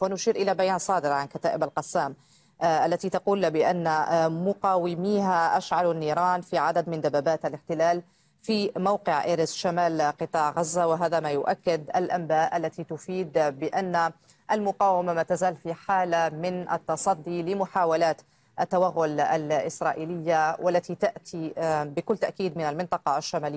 ونشير إلى بيان صادر عن كتائب القسام آه، التي تقول بأن آه، مقاوميها أشعلوا النيران في عدد من دبابات الاحتلال في موقع إيرس شمال قطاع غزة وهذا ما يؤكد الأنباء التي تفيد بأن المقاومة ما تزال في حالة من التصدي لمحاولات التوغل الإسرائيلية والتي تأتي آه، بكل تأكيد من المنطقة الشمالية